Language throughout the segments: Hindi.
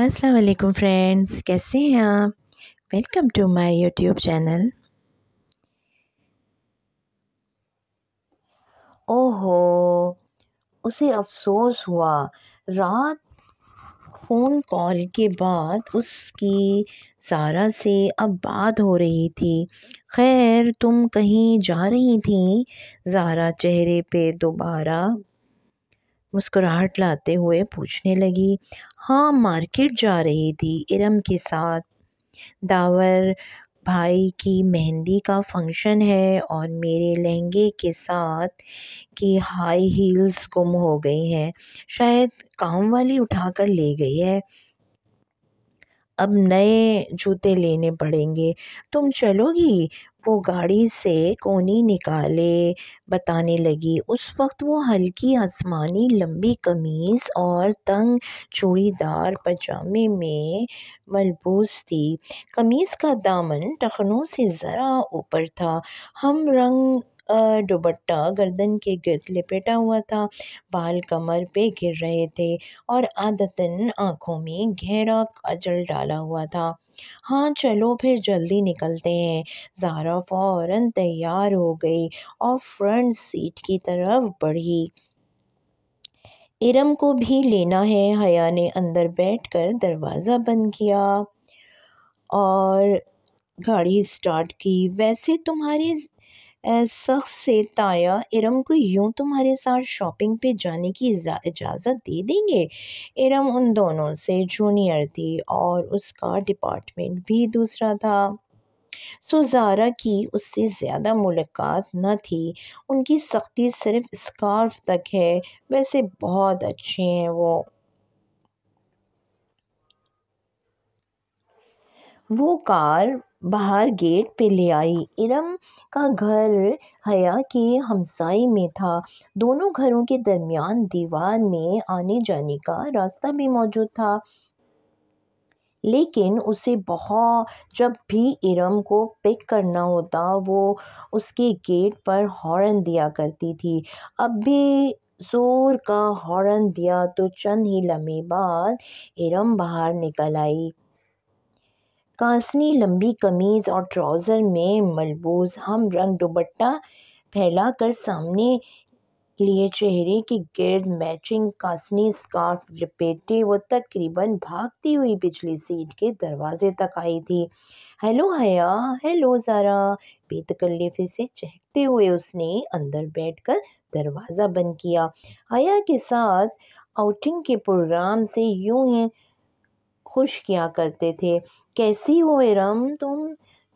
अस्सलाम वालेकुम फ्रेंड्स कैसे हैं आप welcome to my YouTube channel ओहो उसे अफसोस हुआ रात फ़ोन कॉल के बाद उसकी सारा से अब बात हो रही थी खैर तुम कहीं जा रही थी ज़ारा चेहरे पे दोबारा मुस्कुराहट लाते हुए पूछने लगी हाँ मार्केट जा रही थी इरम के साथ दावर भाई की मेहंदी का फंक्शन है और मेरे लहंगे के साथ की हाई हील्स गुम हो गई हैं शायद काम वाली उठाकर ले गई है अब नए जूते लेने पड़ेंगे तुम चलोगी को गाड़ी से कोनी निकाले बताने लगी उस वक्त वो हल्की आसमानी लंबी कमीज़ और तंग चूड़ीदार पजामे में मलबूस थी कमीज़ का दामन टखनों से ज़रा ऊपर था हम रंग दुबट्टा गर्दन के गिरद लपेटा हुआ था बाल कमर पे गिर रहे थे और आदतन आंखों में गहरा काजल डाला हुआ था हाँ चलो फिर जल्दी निकलते हैं ज़ारा फ़ौरन तैयार हो गई और फ्रंट सीट की तरफ बढ़ी इरम को भी लेना है हया ने अंदर बैठकर दरवाज़ा बंद किया और गाड़ी स्टार्ट की वैसे तुम्हारे सख्त से ताया इरम को यूं तुम्हारे साथ शॉपिंग पे जाने की इजाज़त दे देंगे इरम उन दोनों से जूनियर थी और उसका डिपार्टमेंट भी दूसरा था सोजारा की उससे ज़्यादा मुलाकात न थी उनकी सख्ती सिर्फ स्कार्फ तक है वैसे बहुत अच्छे हैं वो वो कार बाहर गेट पे ले आई इरम का घर हया के हमसाई में था दोनों घरों के दरमियान दीवार में आने जाने का रास्ता भी मौजूद था लेकिन उसे बहुत जब भी इरम को पिक करना होता वो उसके गेट पर हॉर्न दिया करती थी अब भी ज़ोर का हॉर्न दिया तो चंद ही लम्हे बाद इरम बाहर निकल आई कांसनी लंबी कमीज और ट्राउज़र में मलबूज हम रंग दुबट्टा फैला कर सामने लिए चेहरे के गर्द मैचिंग कांसनी स्कार्फ लपेटे वो तकरीबन भागती हुई पिछली सीट के दरवाजे तक आई थी हेलो हया हेलो ज़ारा बेतकल्लीफे से चहकते हुए उसने अंदर बैठकर दरवाज़ा बंद किया हया के साथ आउटिंग के प्रोग्राम से यूं ही खुश किया करते थे कैसी हो इरम तुम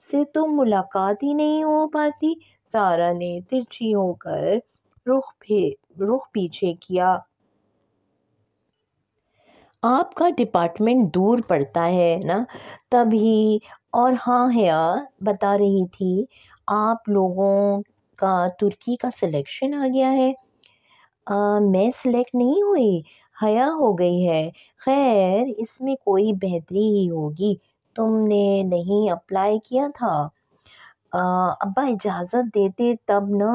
से तो मुलाकात ही नहीं हो पाती सारा ने तिरछी होकर रुख रुख पीछे किया आपका डिपार्टमेंट दूर पड़ता है ना तभी और हाँ हया बता रही थी आप लोगों का तुर्की का सिलेक्शन आ गया है आ, मैं सिलेक्ट नहीं हुई हया हो गई है खैर इसमें कोई बेहतरी ही होगी तुमने नहीं अप्लाई किया था आ, अब्बा इजाज़त देते तब ना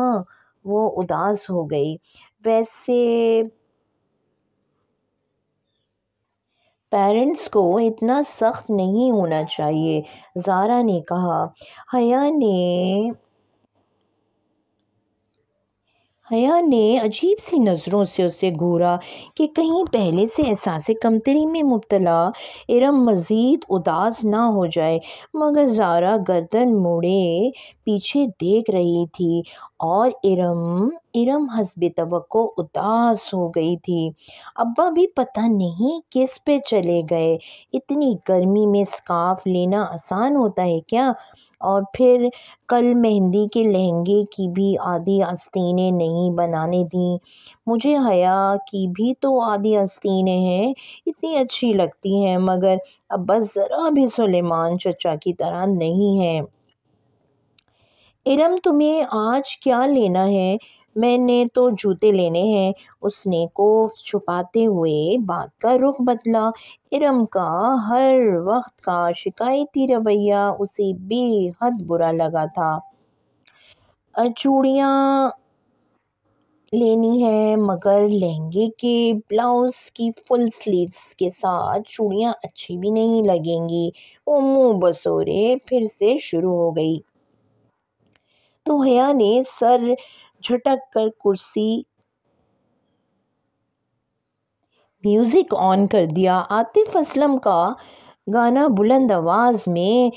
वो उदास हो गई वैसे पेरेंट्स को इतना सख्त नहीं होना चाहिए जारा ने कहा हया ने हया ने अजीब सी नज़रों से उसे घूरा कि कहीं पहले से एहसास कमतरी में मुबतला इरम मज़ीद उदास ना हो जाए मगर जारा गर्दन मोड़े पीछे देख रही थी और इरम इरम हसब तो उदास हो गई थी अब्बा भी पता नहीं किस पे चले गए इतनी गर्मी में स्काफ लेना आसान होता है क्या और फिर कल मेहंदी के लहंगे की भी आधी आस्तीनें नहीं बनाने दी मुझे हया की भी तो आधी आस्तीनें हैं इतनी अच्छी लगती हैं मगर अब्बस ज़रा भी सुलेमान चचा की तरह नहीं है इरम तुम्हें आज क्या लेना है मैंने तो जूते लेने हैं उसने कोफ छुपाते हुए बात का रुख बदला इरम का हर वक्त का शिकायती रवैया उसे बेहद बुरा लगा था चूड़िया लेनी है मगर लहंगे के ब्लाउज़ की फुल स्लीव्स के साथ चूड़ियाँ अच्छी भी नहीं लगेंगी वो मुँह बसोरे फिर से शुरू हो गई तो हया ने सर झटक कर कुर्सी म्यूज़िक ऑन कर दिया आतिफ असलम का गाना बुलंद आवाज़ में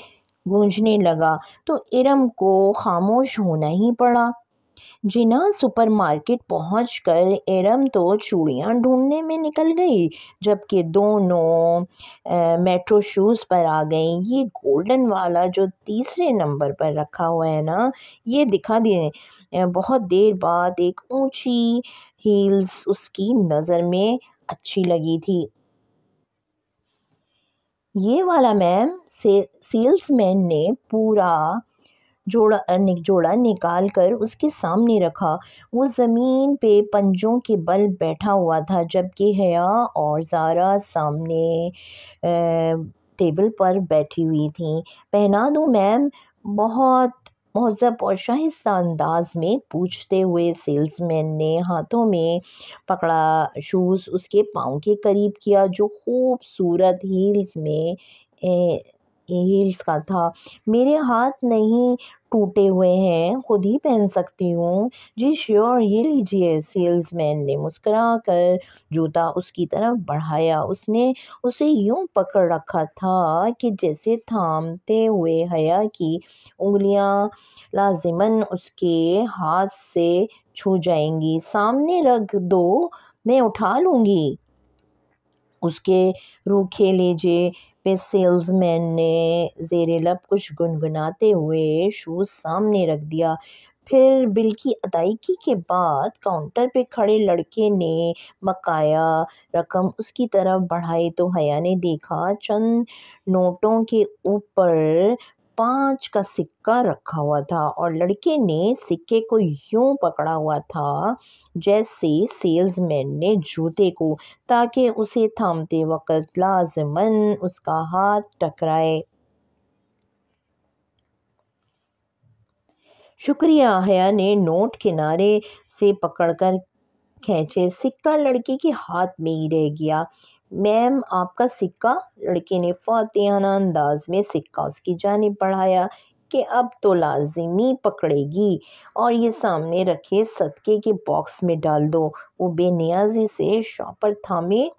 गूंजने लगा तो इरम को खामोश होना ही पड़ा जिना सुपरमार्केट पहुंचकर एरम तो चूड़ियां ढूंढने में निकल गई जबकि दोनों आ, मेट्रो शूज़ पर आ गई ये गोल्डन वाला जो तीसरे नंबर पर रखा हुआ है ना ये दिखा दिए बहुत देर बाद एक ऊंची हील्स उसकी नज़र में अच्छी लगी थी ये वाला मैम से सेल्समैन ने पूरा जोड़ा जोड़ा निकाल कर उसके सामने रखा वो ज़मीन पे पंजों के बल बैठा हुआ था जबकि हया और ज़ारा सामने टेबल पर बैठी हुई थी पहना दूँ मैम बहुत महजब और शाहिस्ता अंदाज में पूछते हुए सेल्समैन ने हाथों में पकड़ा शूज़ उसके पाँव के करीब किया जो खूबसूरत हील्स में ए, हील्स का था मेरे हाथ नहीं टूटे हुए हैं खुद ही पहन सकती हूँ जी श्योर ये लीजिए सेल्समैन ने मुस्करा कर जूता उसकी तरफ बढ़ाया उसने उसे यूं पकड़ रखा था कि जैसे थामते हुए हया की उंगलियाँ लाजिमन उसके हाथ से छू जाएंगी सामने रख दो मैं उठा लूँगी उसके रूखे लेजे पे सेल्समैन ने ज़ेर लब कुछ गुनगुनाते हुए शूज़ सामने रख दिया फिर बिल की अदायगी के बाद काउंटर पे खड़े लड़के ने बकाया रकम उसकी तरफ बढ़ाई तो हया ने देखा चंद नोटों के ऊपर पाँच का सिक्का रखा हुआ था और लड़के ने सिक्के को यूं पकड़ा हुआ था जैसे सेल्समैन ने जूते को ताकि उसे थामते वक्त लाजमन उसका हाथ टकराए शुक्रिया हया ने नोट किनारे से पकड़कर खींचे सिक्का लड़के के हाथ में ही रह गया मैम आपका सिक्का लड़के ने फातिहाना अंदाज में सिक्का उसकी जानब बढ़ाया कि अब तो लाजिमी पकड़ेगी और ये सामने रखे सदके के बॉक्स में डाल दो वो बेनियाजी से शॉपर थामे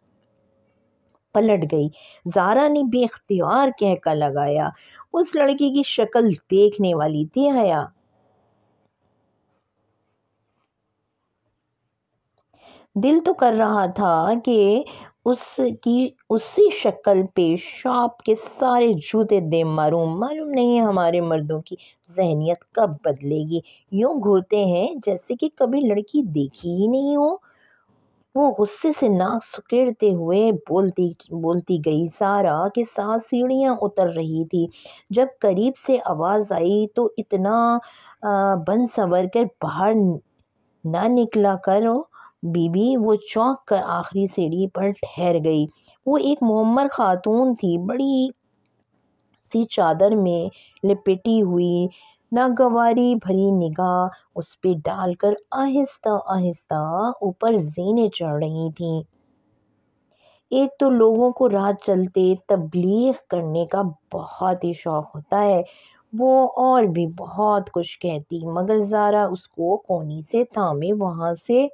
पलट गई जारा ने बेख्तियार कहका लगाया उस लड़की की शक्ल देखने वाली थी हया दिल तो कर रहा था कि उसकी उसी शक्ल पे शॉप के सारे जूते दे मारूँ मालूम नहीं है हमारे मर्दों की जहनीत कब बदलेगी यूँ घूरते हैं जैसे कि कभी लड़की देखी ही नहीं हो वो गुस्से से नाक सुकेड़ते हुए बोलती बोलती गई सारा के साथ सीढ़ियाँ उतर रही थी जब करीब से आवाज़ आई तो इतना बन संवर कर बाहर ना निकला करो बीबी वो चौंक कर आखिरी सीढ़ी पर ठहर गई वो एक मोहम्मर खातून थी बड़ी सी चादर में लपेटी हुई नागवारी भरी निगाह उस पर डालकर आहिस्ता आहिस्ता ऊपर जीने चढ़ रही थी एक तो लोगों को रात चलते तबलीग करने का बहुत ही शौक़ होता है वो और भी बहुत कुछ कहती मगर ज़ारा उसको कोनी से थामे वहाँ से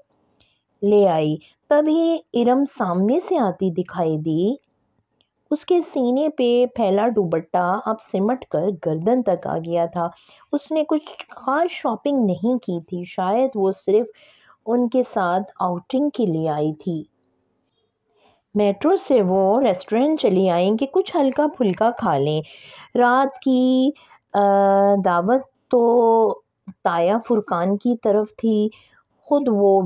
ले आई तभी इरम सामने से आती दिखाई दी उसके सीने पे फैला दुबट्टा अब सिमट कर गर्दन तक आ गया था उसने कुछ खास शॉपिंग नहीं की थी शायद वो सिर्फ उनके साथ आउटिंग के लिए आई थी मेट्रो से वो रेस्टोरेंट चली आई कि कुछ हल्का फुल्का खा लें रात की दावत तो ताया फुरकान की तरफ थी ख़ुद वो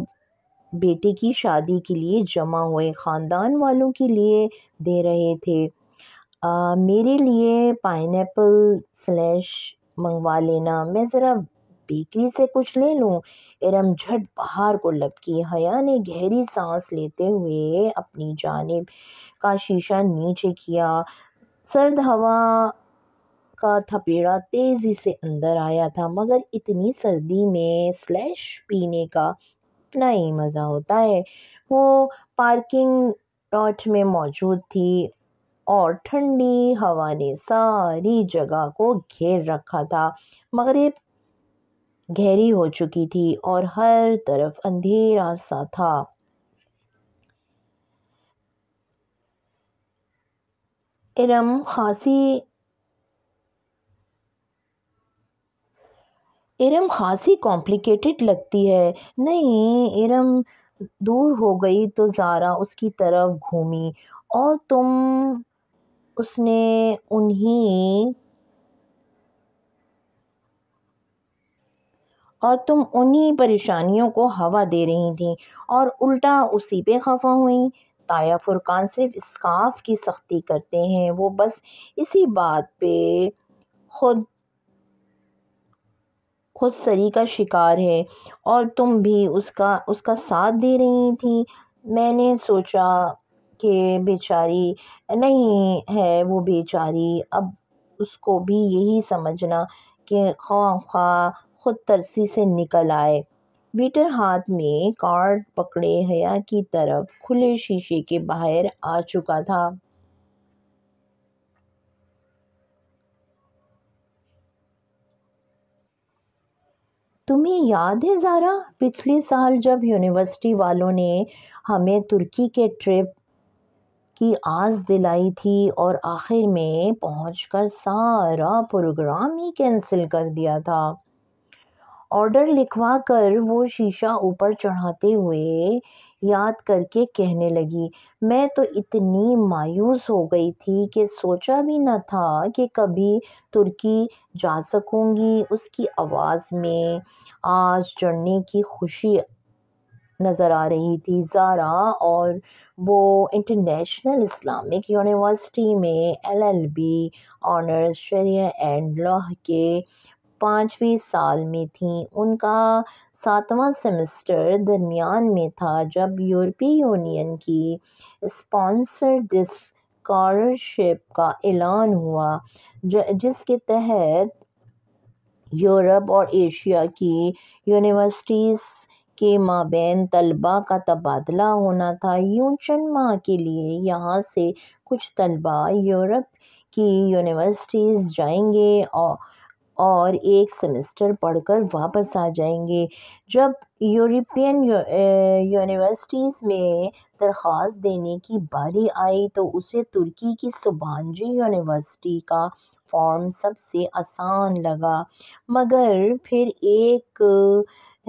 बेटे की शादी के लिए जमा हुए ख़ानदान वालों के लिए दे रहे थे आ, मेरे लिए पाइनएप्पल स्लैश मंगवा लेना मैं ज़रा बेकरी से कुछ ले लूँ इरम झट बाहर को लपकी हया ने गहरी सांस लेते हुए अपनी जानब का शीशा नीचे किया सर्द हवा का थपेड़ा तेज़ी से अंदर आया था मगर इतनी सर्दी में स्लैश पीने का अपना ही मज़ा होता है वो पार्किंग लॉट में मौजूद थी और ठंडी हवा ने सारी जगह को घेर रखा था मगरब गहरी हो चुकी थी और हर तरफ अंधेरा सा था इरम खासी इरम खासी कॉम्प्लिकेटेड लगती है नहीं इरम दूर हो गई तो जारा उसकी तरफ घूमी और तुम उसने उन्हीं और तुम उन्हीं परेशानियों को हवा दे रही थी और उल्टा उसी पे खफा हुई ताया फुरकान सिर्फ स्काफ की सख्ती करते हैं वो बस इसी बात पे ख़ुद खुद सरी का शिकार है और तुम भी उसका उसका साथ दे रही थी मैंने सोचा कि बेचारी नहीं है वो बेचारी अब उसको भी यही समझना कि खा खुद तरसी से निकल आए वीटर हाथ में कार्ड पकड़े हया की तरफ खुले शीशे के बाहर आ चुका था तुम्हें याद है ज़ारा पिछले साल जब यूनिवर्सिटी वालों ने हमें तुर्की के ट्रिप की आस दिलाई थी और आखिर में पहुंचकर सारा प्रोग्राम ही कैंसिल कर दिया था ऑर्डर लिखवा कर वो शीशा ऊपर चढ़ाते हुए याद करके कहने लगी मैं तो इतनी मायूस हो गई थी कि सोचा भी न था कि कभी तुर्की जा सकूँगी उसकी आवाज़ में आज चढ़ने की खुशी नज़र आ रही थी ज़ारा और वो इंटरनेशनल इस्लामिक यूनिवर्सिटी में एलएलबी ऑनर्स शरिया एंड लॉ के पाँचवें साल में थी उनका सातवां सेमेस्टर दरमियान में था जब यूरोपीय यूनियन की स्पॉन्सर डिस्कॉलरशिप का ऐलान हुआ जिसके तहत यूरोप और एशिया की यूनिवर्सिटीज़ के माबेन तलबा का तबादला होना था यूं चंद माह के लिए यहाँ से कुछ तलबा यूरोप की यूनिवर्सिटीज़ जाएंगे और और एक सेमेस्टर पढ़कर वापस आ जाएंगे जब यूरोपियन यूनिवर्सिटीज़ में दरख्वास्त देने की बारी आई तो उसे तुर्की की सुबानजी यूनिवर्सिटी का फॉर्म सबसे आसान लगा मगर फिर एक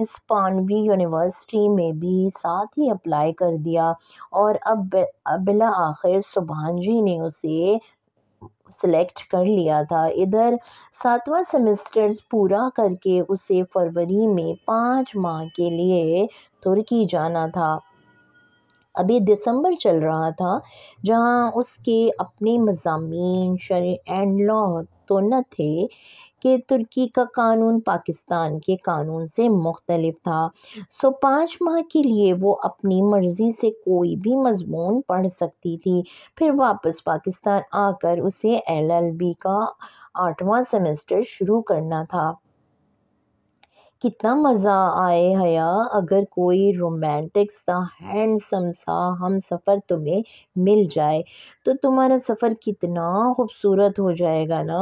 हिस्पानवी यूनिवर्सिटी में भी साथ ही अप्लाई कर दिया और अब बिला आखिर सुबहानजी ने उसे सिलेक्ट कर लिया था इधर सातवां सेमेस्टर पूरा करके उसे फरवरी में पाँच माह के लिए तुर्की जाना था अभी दिसंबर चल रहा था जहां उसके अपने मजामी शर एंड लॉ तो न थे कि तुर्की का कानून पाकिस्तान के कानून से मुख्तलफ था सो पाँच माह के लिए वो अपनी मर्ज़ी से कोई भी मजमून पढ़ सकती थी फिर वापस पाकिस्तान आकर उसे एल एल बी का आठवां सेमेस्टर शुरू करना था कितना मज़ा आए हया अगर कोई रोमांटिक्स था हैंडसम सा हम सफ़र तुम्हें मिल जाए तो तुम्हारा सफ़र कितना खूबसूरत हो जाएगा ना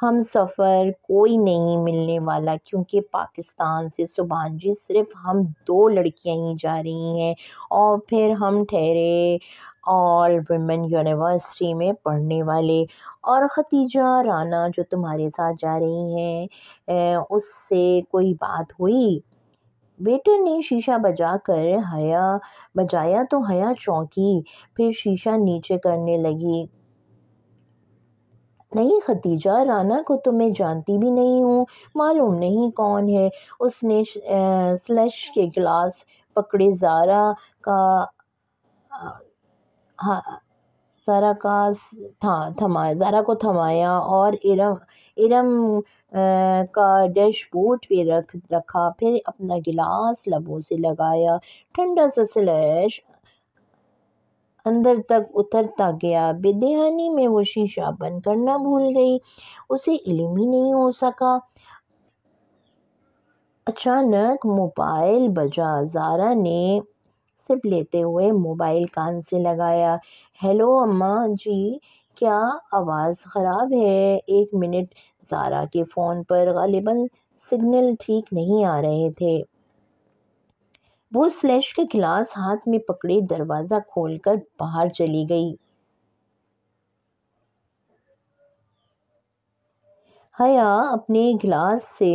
हम सफ़र कोई नहीं मिलने वाला क्योंकि पाकिस्तान से सुबहान जी सिर्फ़ हम दो लड़कियां ही जा रही हैं और फिर हम ठहरे ऑल वुमेन यूनिवर्सिटी में पढ़ने वाले और खतीजा राना जो तुम्हारे साथ जा रही हैं उससे कोई बात हुई वेटर ने शीशा बजा कर हया बजाया तो हया चौंकी फिर शीशा नीचे करने लगी नहीं खतीजा राना को तो मैं जानती भी नहीं हूँ मालूम नहीं कौन है उसने स्लश के गिलास पकड़े जारा का ज़रा का था थमाया ज़रा को थमाया और इरम इरम का डैशबोर्ड पे रख रखा फिर अपना गिलास लबों से लगाया ठंडा सा स्लैश अंदर तक उतरता गया बेदहानी में वो शीशा बंद करना भूल गई उसे इलम ही नहीं हो सका अचानक मोबाइल बजा जारा ने सिप लेते हुए मोबाइल कान से लगाया हेलो अम्मा जी क्या आवाज़ ख़राब है एक मिनट ज़ारा के फ़ोन पर गालिबा सिग्नल ठीक नहीं आ रहे थे वो स्लैश का गिलास हाथ में पकड़े दरवाज़ा खोलकर बाहर चली गई हया अपने गिलास से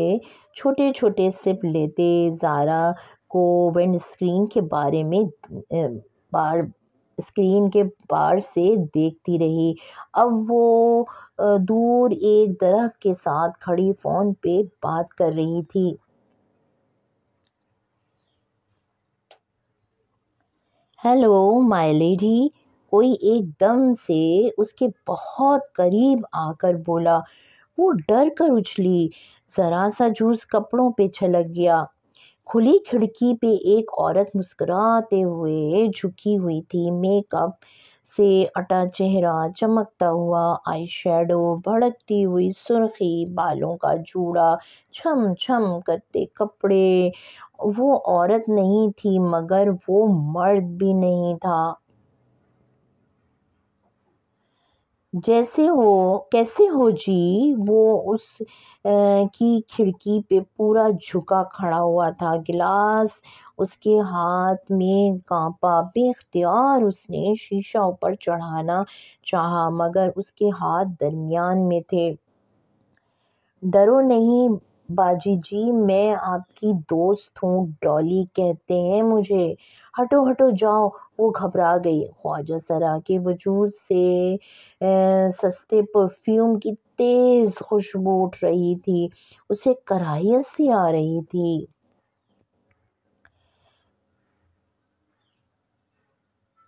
छोटे छोटे सिप लेते ज़ारा कोविड स्क्रीन के बारे में बार स्क्रीन के पार से देखती रही अब वो दूर एक दरख के साथ खड़ी फ़ोन पे बात कर रही थी हेलो माय लेडी कोई एकदम से उसके बहुत करीब आकर बोला वो डर कर उछली ज़रा सा जूस कपड़ों पे छलक गया खुली खिड़की पे एक औरत मुस्कुराते हुए झुकी हुई थी मेकअप से अटा चेहरा चमकता हुआ आई शेडो भड़कती हुई सुर्खी बालों का जूड़ा छम छम करते कपड़े वो औरत नहीं थी मगर वो मर्द भी नहीं था जैसे हो कैसे हो जी वो उस की खिड़की पे पूरा झुका खड़ा हुआ था गिलास उसके हाथ में कांपा बेख्तियार उसने शीशा ऊपर चढ़ाना चाहा मगर उसके हाथ दरमियान में थे डरो नहीं बाजी जी मैं आपकी दोस्त हूँ डॉली कहते हैं मुझे हटो हटो जाओ वो घबरा गई ख्वाजा सरा के वजूद से सस्ते परफ्यूम की तेज़ खुशबू उठ रही थी उसे कराहियत सी आ रही थी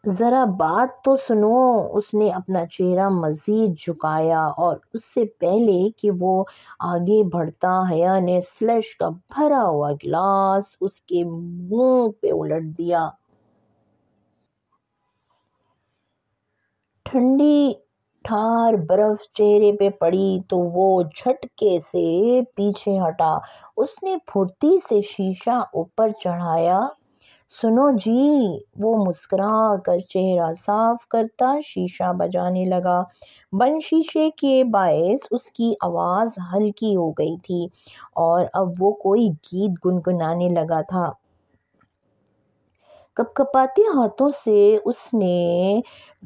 ज़रा बात तो सुनो उसने अपना चेहरा मज़ीद झुकाया और उससे पहले कि वो आगे बढ़ता हया ने स्लेश का भरा हुआ गिलास उसके मुंह पे उलट दिया ठंडी ठार बर्फ चेहरे पे पड़ी तो वो झटके से पीछे हटा उसने फुर्ती से शीशा ऊपर चढ़ाया सुनो जी वो मुस्करा कर चेहरा साफ करता शीशा बजाने लगा बन शीशे के बायस उसकी आवाज़ हल्की हो गई थी और अब वो कोई गीत गुनगुनाने लगा था कपकपाते हाथों से उसने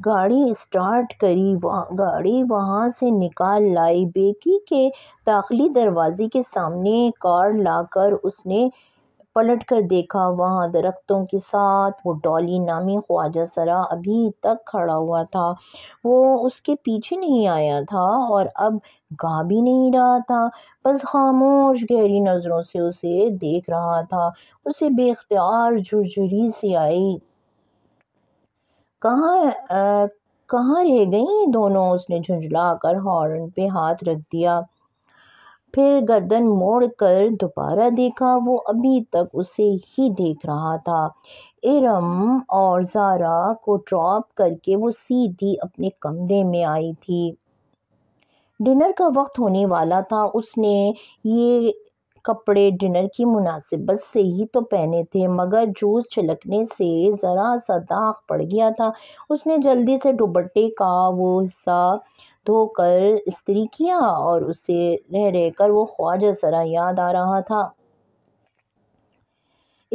गाड़ी स्टार्ट करी वहाँ गाड़ी वहाँ से निकाल लाई बेकी के दाखिली दरवाजे के सामने कार लाकर उसने पलट कर देखा वहाँ दरख्तों के साथ वो डॉली नामी ख्वाजा सरा अभी तक खड़ा हुआ था वो उसके पीछे नहीं आया था और अब गा भी नहीं रहा था बस खामोश गहरी नज़रों से उसे देख रहा था उसे बेख्तियार झुरझुरी से आई कहाँ कहाँ रह गई दोनों उसने झुंझला कर हॉर्न पे हाथ रख दिया फिर गर्दन मोड़कर दोबारा देखा वो अभी तक उसे ही देख रहा था इरम और ज़ारा को ड्रॉप करके वो सीधी अपने कमरे में आई थी डिनर का वक्त होने वाला था उसने ये कपड़े डिनर की मुनासिबत से ही तो पहने थे मगर जूस छलकने से ज़रा सा दाग पड़ गया था उसने जल्दी से दुपट्टे का वो हिस्सा धोकर इस्त्री किया और उसे रह रहकर वो ख्वाजा ज़रा याद आ रहा था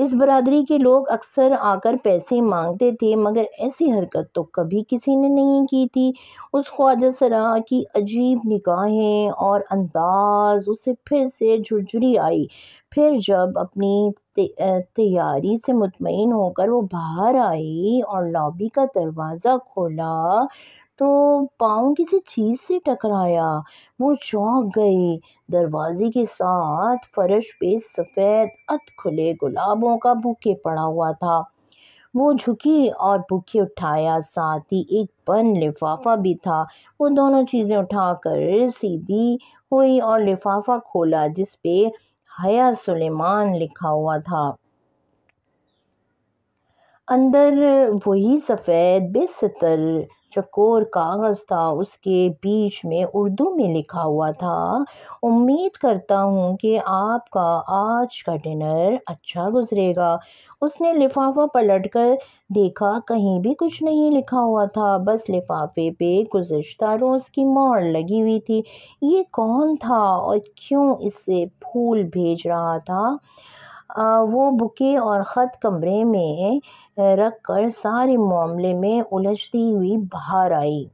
इस बरदरी के लोग अक्सर आकर पैसे मांगते थे मगर ऐसी हरकत तो कभी किसी ने नहीं की थी उस ख्वाजा सरा की अजीब निगाहें और अंदाज़ उसे फिर से झुरझुरी आई फिर जब अपनी तैयारी से मुतमिन होकर वो बाहर आई और लॉबी का दरवाज़ा खोला तो पाँव किसी चीज़ से टकराया वो चौंक गई दरवाजे के साथ फर्श पे सफ़ेद अत खुले गुलाबों का बुके पड़ा हुआ था वो झुकी और भूखे उठाया साथ ही एक बन लिफाफा भी था वो दोनों चीज़ें उठाकर सीधी हुई और लिफाफा खोला जिस पे हया सुलेमान लिखा हुआ था अंदर वही सफ़ेद बेसतर चकोर कागज़ था उसके बीच में उर्दू में लिखा हुआ था उम्मीद करता हूँ कि आपका आज का डिनर अच्छा गुजरेगा उसने लिफाफा पलट कर देखा कहीं भी कुछ नहीं लिखा हुआ था बस लिफाफे पे गुजशत रोज़ की मोड़ लगी हुई थी ये कौन था और क्यों इससे फूल भेज रहा था वो बुके और ख़त कमरे में रख कर सारे मामले में उलझती हुई बाहर आई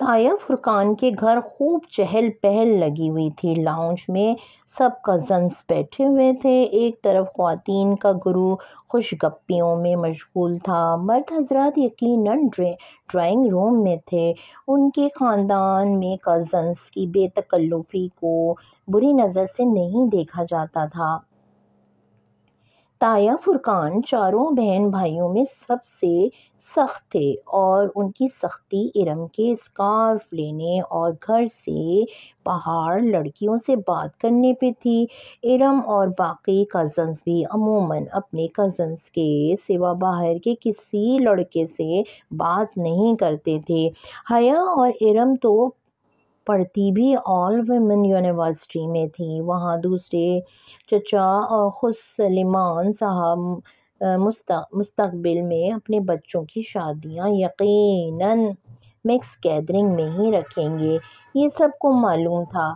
ताया फुरकान के घर खूब चहल पहल लगी हुई थी लाउंज में सब कज़न्स बैठे हुए थे एक तरफ ख़वातीन का गुरु खुश गप्पियों में मशगूल था मर्द हजरात यकीनन ड्राइंग रूम में थे उनके ख़ानदान में कज़न्स की बेतकल्लुफ़ी को बुरी नज़र से नहीं देखा जाता था ताया फुरकान चारों बहन भाइयों में सबसे सख्त थे और उनकी सख्ती इरम के स्कार्फ लेने और घर से बाहर लड़कियों से बात करने पे थी इरम और बाकी कज़न्स भी अमूमन अपने कज़न्स के सिवा बाहर के किसी लड़के से बात नहीं करते थे हया और इरम तो पढ़ती भी ऑल वेमेन यूनिवर्सिटी में थी वहाँ दूसरे चचा और ख़ुद साहब मुस्तबिल में अपने बच्चों की शादियाँ यकीनन मिक्स गैदरिंग में ही रखेंगे ये सबको मालूम था